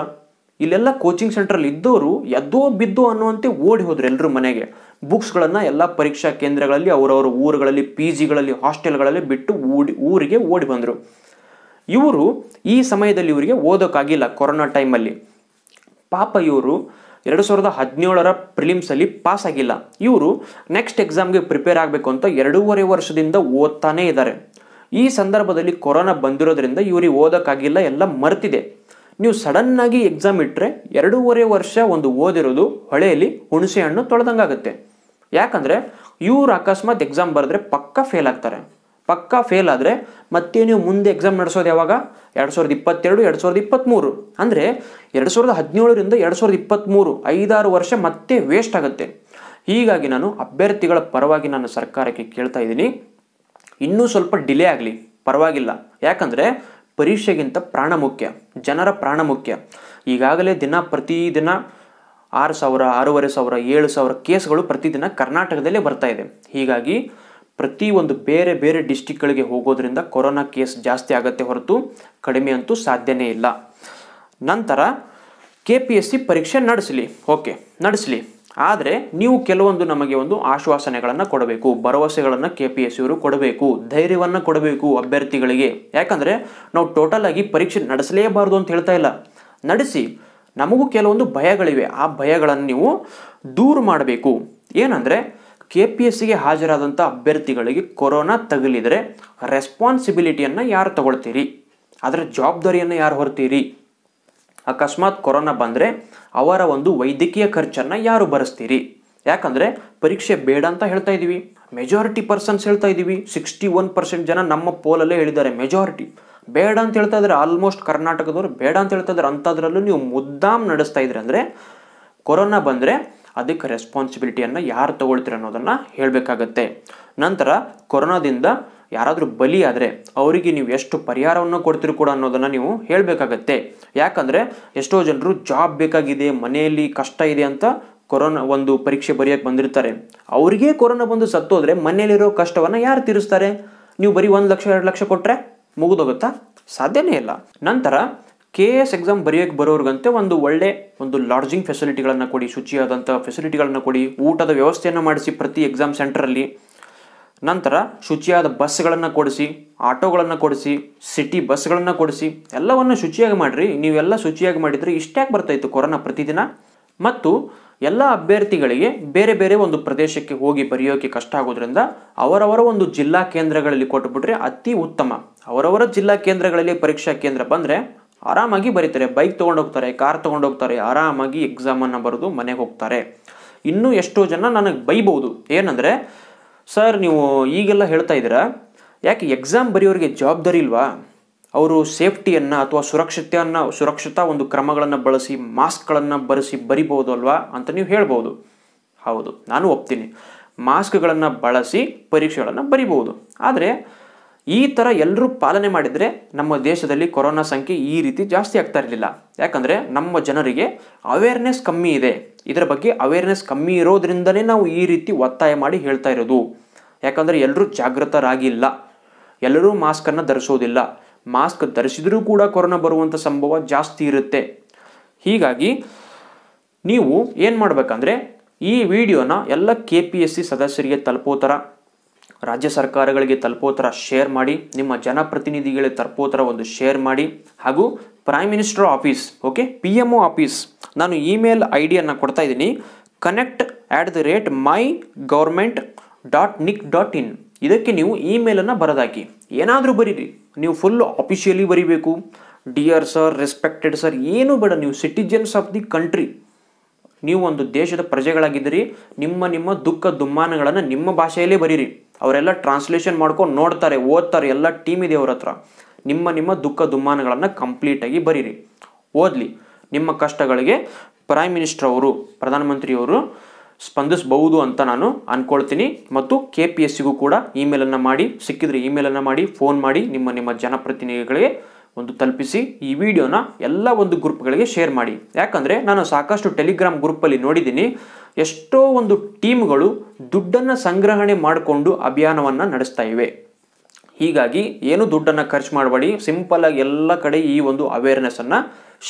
ಇಲ್ಲೆಲ್ಲ ಕೋಚಿಂಗ್ ಸೆಂಟ್ರಲ್ಲಿ ಇದ್ದವರು ಎದ್ದೋ ಬಿದ್ದೋ ಅನ್ನುವಂತೆ ಓಡಿ ಹೋದ್ರು ಎಲ್ಲರೂ ಮನೆಗೆ ಬುಕ್ಸ್ಗಳನ್ನು ಎಲ್ಲ ಪರೀಕ್ಷಾ ಕೇಂದ್ರಗಳಲ್ಲಿ ಅವರವರ ಊರುಗಳಲ್ಲಿ ಪಿ ಜಿಗಳಲ್ಲಿ ಹಾಸ್ಟೆಲ್ಗಳಲ್ಲಿ ಬಿಟ್ಟು ಓಡಿ ಊರಿಗೆ ಓಡಿ ಬಂದರು ಇವರು ಈ ಸಮಯದಲ್ಲಿ ಇವರಿಗೆ ಓದೋಕ್ಕಾಗಿಲ್ಲ ಕೊರೋನಾ ಟೈಮಲ್ಲಿ ಪಾಪ ಇವರು ಎರಡು ಸಾವಿರದ ಹದಿನೇಳರ ಪ್ರಿಲಿಮ್ಸಲ್ಲಿ ಪಾಸ್ ಆಗಿಲ್ಲ ಇವರು ನೆಕ್ಸ್ಟ್ ಎಕ್ಸಾಮ್ಗೆ ಪ್ರಿಪೇರ್ ಆಗಬೇಕು ಅಂತ ಎರಡೂವರೆ ವರ್ಷದಿಂದ ಓದ್ತಾನೇ ಇದ್ದಾರೆ ಈ ಸಂದರ್ಭದಲ್ಲಿ ಕೊರೋನಾ ಬಂದಿರೋದ್ರಿಂದ ಇವರಿಗೆ ಓದೋಕ್ಕಾಗಿಲ್ಲ ಎಲ್ಲ ಮರ್ತಿದೆ ನೀವು ಸಡನ್ನಾಗಿ ಎಕ್ಸಾಮ್ ಇಟ್ಟರೆ ಎರಡೂವರೆ ವರ್ಷ ಒಂದು ಓದಿರೋದು ಹೊಳೆಯಲ್ಲಿ ಹುಣಸೆ ಹಣ್ಣು ತೊಳೆದಂಗಾಗುತ್ತೆ ಯಾಕಂದರೆ ಇವ್ರು ಅಕಸ್ಮಾತ್ ಎಕ್ಸಾಮ್ ಬರೆದ್ರೆ ಪಕ್ಕಾ ಫೇಲ್ ಆಗ್ತಾರೆ ಪಕ್ಕಾ ಫೇಲ್ ಆದರೆ ಮತ್ತೆ ನೀವು ಮುಂದೆ ಎಕ್ಸಾಮ್ ನಡೆಸೋದು ಯಾವಾಗ ಎರಡು ಸಾವಿರದ ಇಪ್ಪತ್ತೆರಡು ಎರಡು ಸಾವಿರದ ಇಪ್ಪತ್ತ್ಮೂರು ಅಂದರೆ ಎರಡು ಸಾವಿರದ ಹದಿನೇಳರಿಂದ ಎರಡು ಸಾವಿರದ ಇಪ್ಪತ್ತ್ಮೂರು ಐದಾರು ವರ್ಷ ಮತ್ತೆ ವೇಸ್ಟ್ ಆಗುತ್ತೆ ಹೀಗಾಗಿ ನಾನು ಅಭ್ಯರ್ಥಿಗಳ ಪರವಾಗಿ ನಾನು ಸರ್ಕಾರಕ್ಕೆ ಕೇಳ್ತಾ ಇದ್ದೀನಿ ಇನ್ನೂ ಸ್ವಲ್ಪ ಡಿಲೇ ಆಗಲಿ ಪರವಾಗಿಲ್ಲ ಯಾಕಂದರೆ ಪರೀಕ್ಷೆಗಿಂತ ಪ್ರಾಣ ಮುಖ್ಯ ಜನರ ಪ್ರಾಣ ಮುಖ್ಯ ಈಗಾಗಲೇ ದಿನ ಪ್ರತಿದಿನ ಆರು ಸಾವಿರ ಆರೂವರೆ ಸಾವಿರ ಏಳು ಸಾವಿರ ಕೇಸ್ಗಳು ಪ್ರತಿದಿನ ಕರ್ನಾಟಕದಲ್ಲೇ ಬರ್ತಾ ಇದೆ ಹೀಗಾಗಿ ಒಂದು ಬೇರೆ ಬೇರೆ ಡಿಸ್ಟಿಕ್ಗಳಿಗೆ ಹೋಗೋದ್ರಿಂದ ಕೊರೋನಾ ಕೇಸ್ ಜಾಸ್ತಿ ಆಗತ್ತೆ ಹೊರತು ಕಡಿಮೆ ಅಂತೂ ಸಾಧ್ಯನೇ ಇಲ್ಲ ನಂತರ ಕೆ ಪಿ ಎಸ್ ಸಿ ಪರೀಕ್ಷೆ ನಡೆಸಲಿ ಓಕೆ ನಡೆಸಲಿ ಆದರೆ ನೀವು ಕೆಲವೊಂದು ನಮಗೆ ಒಂದು ಆಶ್ವಾಸನೆಗಳನ್ನು ಕೊಡಬೇಕು ಭರವಸೆಗಳನ್ನು ಕೆ ಪಿ ಎಸ್ ಇವರು ಕೊಡಬೇಕು ಧೈರ್ಯವನ್ನು ಕೊಡಬೇಕು ಅಭ್ಯರ್ಥಿಗಳಿಗೆ ಯಾಕಂದರೆ ನಾವು ಟೋಟಲ್ ಆಗಿ ಪರೀಕ್ಷೆ ನಡೆಸಲೇಬಾರದು ಅಂತ ಹೇಳ್ತಾ ಇಲ್ಲ ನಡೆಸಿ ನಮಗೂ ಕೆಲವೊಂದು ಭಯಗಳಿವೆ ಆ ಭಯಗಳನ್ನು ನೀವು ದೂರು ಮಾಡಬೇಕು ಏನಂದರೆ ಕೆ ಪಿ ಎಸ್ ಸಿಗೆ ಹಾಜರಾದಂಥ ಅಭ್ಯರ್ಥಿಗಳಿಗೆ ಕೊರೋನಾ ತಗುಲಿದರೆ ರೆಸ್ಪಾನ್ಸಿಬಿಲಿಟಿಯನ್ನು ಯಾರು ತಗೊಳ್ತೀರಿ ಅದರ ಜವಾಬ್ದಾರಿಯನ್ನು ಯಾರು ಹೊರ್ತೀರಿ ಅಕಸ್ಮಾತ್ ಕೊರೋನಾ ಬಂದರೆ ಅವರ ಒಂದು ವೈದ್ಯಕೀಯ ಖರ್ಚನ್ನು ಯಾರು ಭರಿಸ್ತೀರಿ ಯಾಕಂದರೆ ಪರೀಕ್ಷೆ ಬೇಡ ಅಂತ ಹೇಳ್ತಾ ಇದ್ದೀವಿ ಮೆಜಾರಿಟಿ ಪರ್ಸನ್ಸ್ ಹೇಳ್ತಾ ಇದ್ದೀವಿ ಸಿಕ್ಸ್ಟಿ ಒನ್ ಪರ್ಸೆಂಟ್ ಜನ ನಮ್ಮ ಪೋಲಲ್ಲೇ ಹೇಳಿದ್ದಾರೆ ಮೆಜಾರಿಟಿ ಬೇಡ ಅಂತ ಹೇಳ್ತಾ ಇದ್ದಾರೆ ಆಲ್ಮೋಸ್ಟ್ ಕರ್ನಾಟಕದವರು ಬೇಡ ಅಂತ ಹೇಳ್ತಾ ಇದ್ದಾರೆ ಅಂಥದ್ರಲ್ಲೂ ನೀವು ಮುದ್ದಾಮ್ ನಡೆಸ್ತಾ ಇದ್ರಿ ಅಂದರೆ ಕೊರೋನಾ ಬಂದರೆ ಅದಕ್ಕೆ ರೆಸ್ಪಾನ್ಸಿಬಿಲಿಟಿಯನ್ನು ಯಾರು ತಗೊಳ್ತೀರ ಅನ್ನೋದನ್ನು ಹೇಳಬೇಕಾಗತ್ತೆ ನಂತರ ಕೊರೋನಾದಿಂದ ಯಾರಾದರೂ ಬಲಿಯಾದರೆ ಅವರಿಗೆ ನೀವು ಎಷ್ಟು ಪರಿಹಾರವನ್ನು ಕೊಡ್ತೀರಿ ಕೂಡ ಅನ್ನೋದನ್ನು ನೀವು ಹೇಳಬೇಕಾಗತ್ತೆ ಯಾಕಂದರೆ ಎಷ್ಟೋ ಜನರು ಜಾಬ್ ಬೇಕಾಗಿದೆ ಮನೆಯಲ್ಲಿ ಕಷ್ಟ ಇದೆ ಅಂತ ಕೊರೋನಾ ಒಂದು ಪರೀಕ್ಷೆ ಬರೆಯೋಕ್ಕೆ ಬಂದಿರ್ತಾರೆ ಅವರಿಗೆ ಕೊರೋನಾ ಬಂದು ಸತ್ತೋದ್ರೆ ಮನೆಯಲ್ಲಿರೋ ಕಷ್ಟವನ್ನು ಯಾರು ತೀರಿಸ್ತಾರೆ ನೀವು ಬರೀ ಒಂದು ಲಕ್ಷ ಎರಡು ಲಕ್ಷ ಕೊಟ್ಟರೆ ಮುಗಿದೋಗುತ್ತಾ ಸಾಧ್ಯನೇ ಇಲ್ಲ ನಂತರ ಕೆ ಎ ಎಸ್ ಎಕ್ಸಾಮ್ ಬರೆಯೋಕ್ಕೆ ಬರೋರ್ಗಂತೆ ಒಂದು ಒಳ್ಳೆ ಒಂದು ಲಾಡ್ಜಿಂಗ್ ಫೆಸಿಲಿಟಿಗಳನ್ನು ಕೊಡಿ ಶುಚಿಯಾದಂಥ ಫೆಸಿಲಿಟಿಗಳನ್ನು ಕೊಡಿ ಊಟದ ವ್ಯವಸ್ಥೆಯನ್ನು ಮಾಡಿಸಿ ಪ್ರತಿ ಎಕ್ಸಾಮ್ ಸೆಂಟರಲ್ಲಿ ನಂತರ ಶುಚಿಯಾದ ಬಸ್ಗಳನ್ನು ಕೊಡಿಸಿ ಆಟೋಗಳನ್ನು ಕೊಡಿಸಿ ಸಿಟಿ ಬಸ್ಗಳನ್ನು ಕೊಡಿಸಿ ಎಲ್ಲವನ್ನು ಶುಚಿಯಾಗಿ ಮಾಡಿರಿ ನೀವೆಲ್ಲ ಶುಚಿಯಾಗಿ ಮಾಡಿದರೆ ಇಷ್ಟ್ಯಾಕೆ ಬರ್ತಾಯಿತ್ತು ಕೊರೋನಾ ಪ್ರತಿದಿನ ಮತ್ತು ಎಲ್ಲ ಅಭ್ಯರ್ಥಿಗಳಿಗೆ ಬೇರೆ ಬೇರೆ ಒಂದು ಪ್ರದೇಶಕ್ಕೆ ಹೋಗಿ ಬರೆಯೋಕೆ ಕಷ್ಟ ಆಗೋದ್ರಿಂದ ಅವರವರ ಒಂದು ಜಿಲ್ಲಾ ಕೇಂದ್ರಗಳಲ್ಲಿ ಕೊಟ್ಟುಬಿಟ್ರೆ ಅತಿ ಉತ್ತಮ ಅವರವರ ಜಿಲ್ಲಾ ಕೇಂದ್ರಗಳಲ್ಲಿ ಪರೀಕ್ಷಾ ಕೇಂದ್ರ ಬಂದರೆ ಆರಾಮಾಗಿ ಬರೀತಾರೆ ಬೈಕ್ ತೊಗೊಂಡೋಗ್ತಾರೆ ಕಾರ್ ತೊಗೊಂಡೋಗ್ತಾರೆ ಆರಾಮಾಗಿ ಎಕ್ಸಾಮನ್ನು ಬರೆದು ಮನೆಗೆ ಹೋಗ್ತಾರೆ ಇನ್ನೂ ಎಷ್ಟೋ ಜನ ನನಗೆ ಬೈಬೋದು ಏನಂದರೆ ಸರ್ ನೀವು ಈಗೆಲ್ಲ ಹೇಳ್ತಾ ಇದ್ದೀರಾ ಯಾಕೆ ಎಕ್ಸಾಮ್ ಬರೆಯೋರಿಗೆ ಜವಾಬ್ದಾರಿ ಇಲ್ವಾ ಅವರು ಸೇಫ್ಟಿಯನ್ನು ಅಥವಾ ಸುರಕ್ಷತೆಯನ್ನು ಸುರಕ್ಷತಾ ಒಂದು ಕ್ರಮಗಳನ್ನು ಬಳಸಿ ಮಾಸ್ಕ್ಗಳನ್ನು ಬಳಸಿ ಬರಿಬೋದು ಅಲ್ವಾ ಅಂತ ನೀವು ಹೇಳ್ಬೋದು ಹೌದು ನಾನು ಒಪ್ತೀನಿ ಮಾಸ್ಕ್ಗಳನ್ನು ಬಳಸಿ ಪರೀಕ್ಷೆಗಳನ್ನು ಬರಿಬೋದು ಆದರೆ ಈ ಥರ ಎಲ್ಲರೂ ಪಾಲನೆ ಮಾಡಿದರೆ ನಮ್ಮ ದೇಶದಲ್ಲಿ ಕೊರೋನಾ ಸಂಖ್ಯೆ ಈ ರೀತಿ ಜಾಸ್ತಿ ಆಗ್ತಾ ಇರಲಿಲ್ಲ ಯಾಕಂದರೆ ನಮ್ಮ ಜನರಿಗೆ ಅವೇರ್ನೆಸ್ ಕಮ್ಮಿ ಇದೆ ಇದರ ಬಗ್ಗೆ ಅವೇರ್ನೆಸ್ ಕಮ್ಮಿ ಇರೋದ್ರಿಂದಲೇ ನಾವು ಈ ರೀತಿ ಒತ್ತಾಯ ಮಾಡಿ ಹೇಳ್ತಾ ಇರೋದು ಯಾಕಂದರೆ ಎಲ್ಲರೂ ಜಾಗೃತರಾಗಿಲ್ಲ ಎಲ್ಲರೂ ಮಾಸ್ಕನ್ನು ಧರಿಸೋದಿಲ್ಲ ಮಾಸ್ಕ್ ಧರಿಸಿದರೂ ಕೂಡ ಕೊರೋನಾ ಬರುವಂಥ ಸಂಭವ ಜಾಸ್ತಿ ಇರುತ್ತೆ ಹೀಗಾಗಿ ನೀವು ಏನು ಮಾಡಬೇಕಂದ್ರೆ ಈ ವಿಡಿಯೋನ ಎಲ್ಲ ಕೆ ಪಿ ಎಸ್ ಸಿ ಸದಸ್ಯರಿಗೆ ತಲುಪೋ ಥರ ರಾಜ್ಯ ಸರ್ಕಾರಗಳಿಗೆ ತಲುಪೋ ಥರ ಶೇರ್ ಮಾಡಿ ನಿಮ್ಮ ಜನಪ್ರತಿನಿಧಿಗಳಿಗೆ ತಲುಪೋ ಥರ ಒಂದು ಶೇರ್ ಮಾಡಿ ಹಾಗೂ prime minister office okay P M O office ನಾನು ಇಮೇಲ್ ಐ ಡಿಯನ್ನು ಕೊಡ್ತಾ ಇದ್ದೀನಿ connect at the rate my government dot nic dot in ಇದಕ್ಕೆ ನೀವು ಇಮೇಲನ್ನು ಬರೋದಾಕಿ ಏನಾದರೂ ಬರೀರಿ ನೀವು ಫುಲ್ ಅಫಿಷಿಯಲಿ ಬರೀಬೇಕು ಡಿಯರ್ ಸರ್ ರೆಸ್ಪೆಕ್ಟೆಡ್ ಸರ್ ಏನೂ ಬೇಡ ನೀವು ಸಿಟಿಜನ್ಸ್ ಆಫ್ ದಿ ಕಂಟ್ರಿ ನೀವು ಒಂದು ದೇಶದ ಪ್ರಜೆಗಳಾಗಿದ್ದೀರಿ ನಿಮ್ಮ ನಿಮ್ಮ ದುಃಖ ದುಮ್ಮಾನಗಳನ್ನು ನಿಮ್ಮ ಭಾಷೆಯಲ್ಲೇ ಬರೀರಿ ಅವರೆಲ್ಲ ಟ್ರಾನ್ಸ್ಲೇಷನ್ ಮಾಡ್ಕೊಂಡು ನೋಡ್ತಾರೆ ಓದ್ತಾರೆ ಎಲ್ಲ ಟೀಮ್ ಇದೆ ಅವ್ರ ಹತ್ರ ನಿಮ್ಮ ನಿಮ್ಮ ದುಃಖ ದುಮ್ಮಾನಗಳನ್ನು ಕಂಪ್ಲೀಟಾಗಿ ಬರೀರಿ ಓದಲಿ ನಿಮ್ಮ ಕಷ್ಟಗಳಿಗೆ ಪ್ರೈಮ್ ಮಿನಿಸ್ಟರ್ ಅವರು ಪ್ರಧಾನಮಂತ್ರಿಯವರು ಸ್ಪಂದಿಸಬಹುದು ಅಂತ ನಾನು ಅಂದ್ಕೊಳ್ತೀನಿ ಮತ್ತು ಕೆ ಪಿ ಎಸ್ಸಿಗೂ ಕೂಡ ಇಮೇಲನ್ನು ಮಾಡಿ ಸಿಕ್ಕಿದ್ರೆ ಇಮೇಲನ್ನು ಮಾಡಿ ಫೋನ್ ಮಾಡಿ ನಿಮ್ಮ ನಿಮ್ಮ ಜನಪ್ರತಿನಿಧಿಗಳಿಗೆ ಒಂದು ತಲುಪಿಸಿ ಈ ವಿಡಿಯೋನ ಎಲ್ಲ ಒಂದು ಗ್ರೂಪ್ಗಳಿಗೆ ಶೇರ್ ಮಾಡಿ ಯಾಕಂದರೆ ನಾನು ಸಾಕಷ್ಟು ಟೆಲಿಗ್ರಾಮ್ ಗ್ರೂಪಲ್ಲಿ ನೋಡಿದ್ದೀನಿ ಎಷ್ಟೋ ಒಂದು ಟೀಮ್ಗಳು ದುಡ್ಡನ್ನು ಸಂಗ್ರಹಣೆ ಮಾಡಿಕೊಂಡು ಅಭಿಯಾನವನ್ನು ನಡೆಸ್ತಾ ಇವೆ ಹೀಗಾಗಿ ಏನು ದುಡ್ಡನ್ನು ಖರ್ಚು ಮಾಡಬೇಡಿ ಆಗಿ ಎಲ್ಲ ಕಡೆ ಈ ಒಂದು ಅವೇರ್ನೆಸ್ಸನ್ನು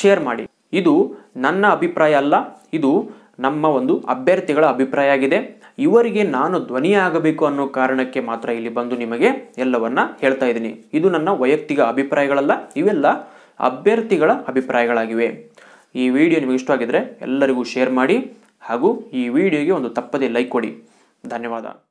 ಶೇರ್ ಮಾಡಿ ಇದು ನನ್ನ ಅಭಿಪ್ರಾಯ ಅಲ್ಲ ಇದು ನಮ್ಮ ಒಂದು ಅಭ್ಯರ್ಥಿಗಳ ಅಭಿಪ್ರಾಯ ಆಗಿದೆ ಇವರಿಗೆ ನಾನು ಧ್ವನಿಯಾಗಬೇಕು ಅನ್ನೋ ಕಾರಣಕ್ಕೆ ಮಾತ್ರ ಇಲ್ಲಿ ಬಂದು ನಿಮಗೆ ಎಲ್ಲವನ್ನ ಹೇಳ್ತಾ ಇದ್ದೀನಿ ಇದು ನನ್ನ ವೈಯಕ್ತಿಕ ಅಭಿಪ್ರಾಯಗಳಲ್ಲ ಇವೆಲ್ಲ ಅಭ್ಯರ್ಥಿಗಳ ಅಭಿಪ್ರಾಯಗಳಾಗಿವೆ ಈ ವಿಡಿಯೋ ನಿಮಗೆ ಇಷ್ಟವಾಗಿದ್ದರೆ ಎಲ್ಲರಿಗೂ ಶೇರ್ ಮಾಡಿ ಹಾಗೂ ಈ ವಿಡಿಯೋಗೆ ಒಂದು ತಪ್ಪದೇ ಲೈಕ್ ಕೊಡಿ ಧನ್ಯವಾದ